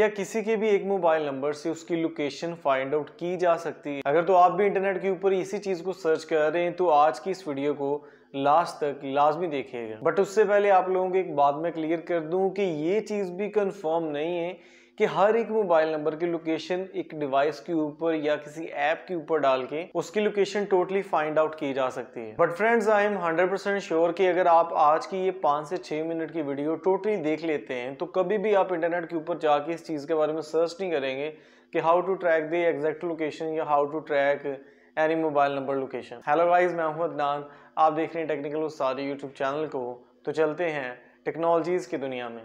या किसी के भी एक मोबाइल नंबर से उसकी लोकेशन फाइंड आउट की जा सकती है अगर तो आप भी इंटरनेट के ऊपर इसी चीज को सर्च कर रहे हैं तो आज की इस वीडियो को लास्ट तक लाजमी देखिएगा बट उससे पहले आप लोगों को एक बात मैं क्लियर कर दूं कि ये चीज भी कंफर्म नहीं है कि हर एक मोबाइल नंबर की लोकेशन एक डिवाइस के ऊपर या किसी ऐप के ऊपर डाल के उसकी लोकेशन टोटली फाइंड आउट की जा सकती है but friends I am hundred percent sure कि अगर आप आज की ये पाँच से छः मिनट की वीडियो टोटली देख लेते हैं तो कभी भी आप इंटरनेट के ऊपर जाके इस चीज़ के बारे में सर्च नहीं करेंगे कि how to track the exact location या how to track any mobile number location hello guys मैं हूं अदनान आप देख रहे हैं टेक्निकल उस सारे यूट्यूब चैनल को तो चलते हैं टेक्नोलॉजीज़ की दुनिया में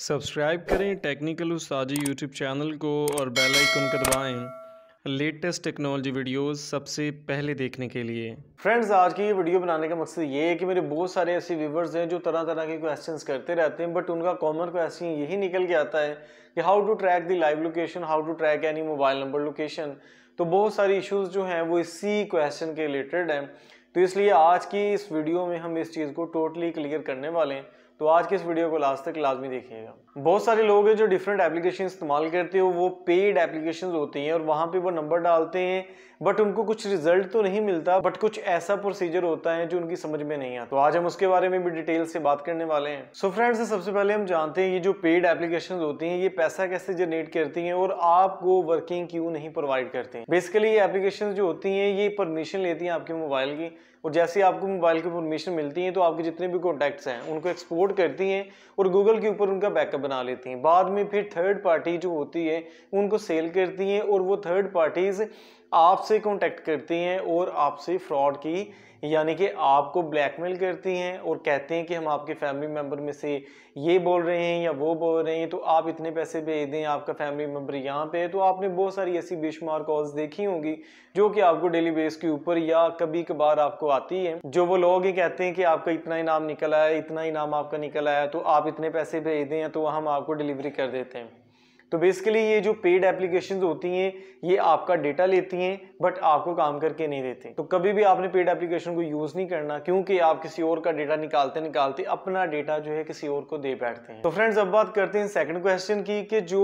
सब्सक्राइब करें टेक्निकल उस्ताजी यूट्यूब चैनल को और बेल आइकन को दबाएं लेटेस्ट टेक्नोलॉजी वीडियोस सबसे पहले देखने के लिए फ्रेंड्स आज की ये वीडियो बनाने का मकसद ये है कि मेरे बहुत सारे ऐसे व्यूवर्स हैं जो तरह तरह के क्वेश्चंस करते रहते हैं बट उनका कॉमन क्वेश्चन यही निकल के आता है कि how to track the live location how to track any mobile number location तो बहुत सारे इशूज़ जो हैं वो इसी क्वेश्चन के रिलेटेड हैं तो इसलिए आज की इस वीडियो में हम इस चीज़ को टोटली क्लियर करने वाले हैं तो आज के इस वीडियो को लास्ट तक लाजमी देखिएगा बहुत सारे लोग हैं जो डिफरेंट एप्लीकेशन इस्तेमाल करते हैं वो पेड एप्लीकेशन होती हैं और वहाँ पे वो नंबर डालते हैं बट उनको कुछ रिजल्ट तो नहीं मिलता बट कुछ ऐसा प्रोसीजर होता है जो उनकी समझ में नहीं आता तो आज हम उसके बारे में भी डिटेल से बात करने वाले हैं सो so फ्रेंड्स सबसे पहले हम जानते हैं ये जो पेड एप्लीकेशन होती हैं ये पैसा कैसे जनरेट करती हैं और आपको वर्किंग क्यों नहीं प्रोवाइड करती हैं बेसिकली ये एप्लीकेशन जो होती हैं ये परमिशन लेती हैं आपके मोबाइल की और जैसे आपको मोबाइल की इन्फॉर्मेशन मिलती है तो आपके जितने भी कॉन्टैक्ट्स हैं उनको एक्सपोर्ट करती हैं और गूगल के ऊपर उनका बैकअप बना लेती हैं बाद में फिर थर्ड पार्टी जो होती है उनको सेल करती हैं और वो थर्ड पार्टीज़ आपसे कॉन्टैक्ट करती हैं और आपसे फ्रॉड की यानी कि आपको ब्लैकमेल करती हैं और कहते हैं कि हम आपके फैमिली मेम्बर में से ये बोल रहे हैं या वो बोल रहे हैं तो आप इतने पैसे भेज दें आपका फैमिली मेम्बर यहाँ पे है तो आपने बहुत सारी ऐसी बेशुमार कॉल्स देखी होंगी जो कि आपको डेली बेस के ऊपर या कभी कभार आपको आती है जो वो लोग ही कहते हैं कि आपका इतना इनाम निकल आया इतना इनाम आपका निकल आया तो आप इतने पैसे भेज दें तो हम आपको डिलीवरी कर देते हैं तो बेसिकली ये जो पेड एप्लीकेशन होती हैं ये आपका डेटा लेती हैं बट आपको काम करके नहीं देते तो कभी भी आपने पेड एप्लीकेशन को यूज़ नहीं करना क्योंकि आप किसी और का डेटा निकालते निकालते अपना डेटा जो है किसी और को दे बैठते हैं तो फ्रेंड्स अब बात करते हैं सेकंड क्वेश्चन की कि जो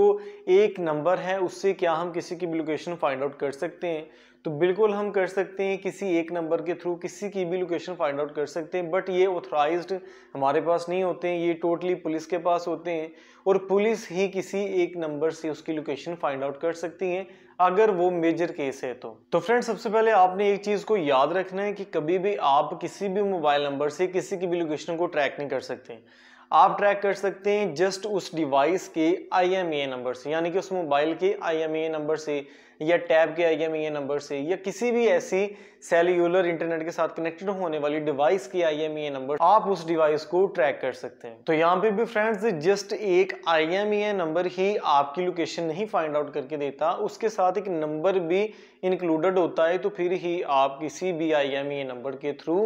एक नंबर है उससे क्या हम किसी की लोकेशन फाइंड आउट कर सकते हैं तो बिल्कुल हम कर सकते हैं किसी एक नंबर के थ्रू किसी की भी लोकेशन फाइंड आउट कर सकते हैं बट ये ऑथराइज हमारे पास नहीं होते हैं ये टोटली पुलिस के पास होते हैं और पुलिस ही किसी एक नंबर से उसकी लोकेशन फाइंड आउट कर सकती है अगर वो मेजर केस है तो तो फ्रेंड सबसे पहले आपने एक चीज़ को याद रखना है कि कभी भी आप किसी भी मोबाइल नंबर से किसी की भी लोकेशन को ट्रैक नहीं कर सकते आप ट्रैक कर सकते हैं जस्ट उस डिवाइस के आई नंबर से यानी कि उस मोबाइल के आई नंबर से या टैब के आई ई ए नंबर से या किसी भी ऐसी सेल्यूलर इंटरनेट के साथ कनेक्टेड होने वाली डिवाइस की आई एम ई नंबर आप उस डिवाइस को ट्रैक कर सकते हैं तो यहाँ पे भी फ्रेंड्स जस्ट एक आई एम ई नंबर ही आपकी लोकेशन नहीं फाइंड आउट करके देता उसके साथ एक नंबर भी इंक्लूडेड होता है तो फिर ही आप किसी भी आई एम ई नंबर के थ्रू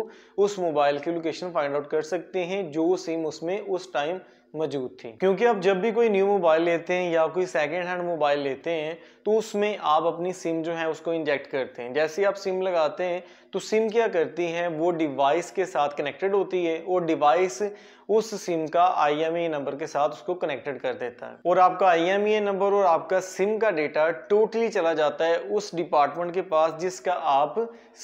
उस मोबाइल की लोकेशन फाइंड आउट कर सकते हैं जो सिम उसमें उस टाइम मौजूद थी क्योंकि आप जब भी कोई न्यू मोबाइल लेते हैं या कोई सेकेंड हैंड मोबाइल लेते हैं तो उसमें आप अपनी सिम जो है उसको इंजेक्ट करते हैं जैसे आप सिम लगाते हैं तो सिम क्या करती है वो डिवाइस के साथ कनेक्टेड होती है और डिवाइस उस सिम का आई नंबर e के साथ उसको कनेक्टेड कर देता है और आपका आई नंबर e और आपका सिम का डेटा टोटली चला जाता है उस डिपार्टमेंट के पास जिसका आप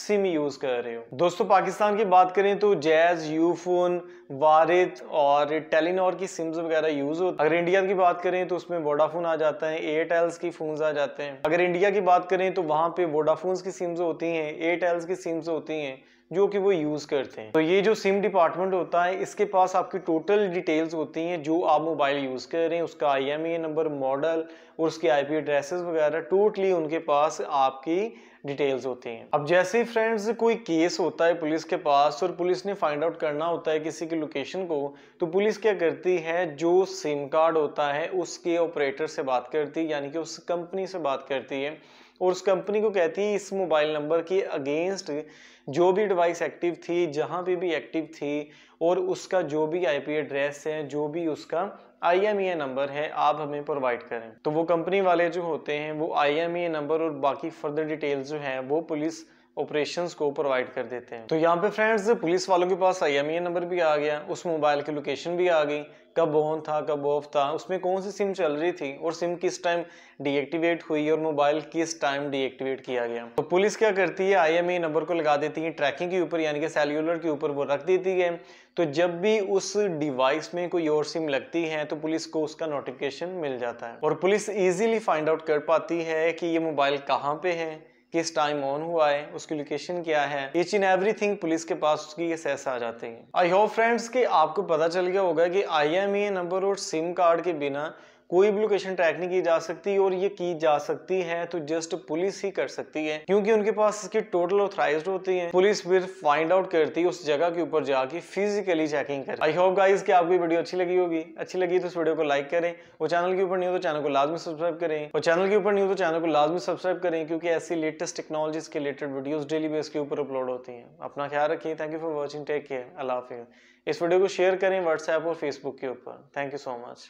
सिम यूज कर रहे हो दोस्तों पाकिस्तान की बात करें तो जैज यूफोन वारित और टेलीनॉर की सिम्स वगैरह यूज होती अगर इंडिया की बात करें तो उसमें वोडाफोन आ जाता है एयरटेल्स की फोन आ जाते जाते हैं अगर इंडिया की बात करें तो वहाँ पे वोडाफोन्स की सिम्स होती हैं एयरटेल्स की सिम्स होती हैं जो कि वो यूज़ करते हैं तो ये जो सिम डिपार्टमेंट होता है इसके पास आपकी टोटल डिटेल्स होती हैं जो आप मोबाइल यूज़ कर रहे हैं उसका आई नंबर मॉडल और उसके आई पी एड्रेसेस वगैरह टोटली उनके पास आपकी डिटेल्स होती हैं अब जैसे फ्रेंड्स कोई केस होता है पुलिस के पास और पुलिस ने फाइंड आउट करना होता है किसी की लोकेशन को तो पुलिस क्या करती है जो सिम कार्ड होता है उसके ऑपरेटर से बात करती है यानी कि उस कंपनी से बात करती है और उस कंपनी को कहती है इस मोबाइल नंबर के अगेंस्ट जो भी डिवाइस एक्टिव थी जहाँ पे भी एक्टिव थी और उसका जो भी आईपी एड्रेस है जो भी उसका आई एम ई नंबर है आप हमें प्रोवाइड करें तो वो कंपनी वाले जो होते हैं वो आई एम ई नंबर और बाकी फर्दर डिटेल्स जो है वो पुलिस ऑपरेशंस को प्रोवाइड कर देते हैं तो यहाँ पे फ्रेंड्स पुलिस वालों के पास आई नंबर e भी आ गया उस मोबाइल की लोकेशन भी आ गई कब ऑन था कब ऑफ था उसमें कौन सी सिम चल रही थी और सिम किस टाइम डीएक्टिवेट हुई और मोबाइल किस टाइम डीएक्टिवेट किया गया तो पुलिस क्या करती है आई नंबर e को लगा देती है ट्रैकिंग के ऊपर यानी कि सेल्यूलर के ऊपर वो रख देती है तो जब भी उस डिवाइस में कोई और सिम लगती है तो पुलिस को उसका नोटिफिकेशन मिल जाता है और पुलिस ईजिली फाइंड आउट कर पाती है कि ये मोबाइल कहाँ पे है किस टाइम ऑन हुआ है उसकी लोकेशन क्या है ईच इन एवरी पुलिस के पास उसकी एसेस आ जाते हैं आई होप फ्रेंड्स कि आपको पता चल गया होगा कि आई एम नंबर और सिम कार्ड के बिना कोई भी लोकेशन ट्रैक नहीं की जा सकती और ये की जा सकती है तो जस्ट पुलिस ही कर सकती है क्योंकि उनके पास इसकी टोटल ऑथराइज होती है पुलिस फिर फाइंड आउट करती है उस जगह के ऊपर जाके फिजिकली चेकिंग कर आई होप गाइज की आपकी वीडियो अच्छी लगी होगी अच्छी लगी तो इस वीडियो को लाइक करें और चैनल के ऊपर नहीं हो तो चैनल को लाजमी सब्सक्राइब करें और चैनल के ऊपर नहीं हो तो चैनल को लाजमी सब्सक्राइब करें क्योंकि ऐसी लेटेस्ट टेक्नोलॉजी के रिलेटेड वीडियो डेली बेस के ऊपर अपलोड होती है अपना ख्याल रखिए thank you for watching take care अल्लाह इस वीडियो को शेयर करें व्हाट्सएप और फेसबुक के ऊपर थैंक यू सो मच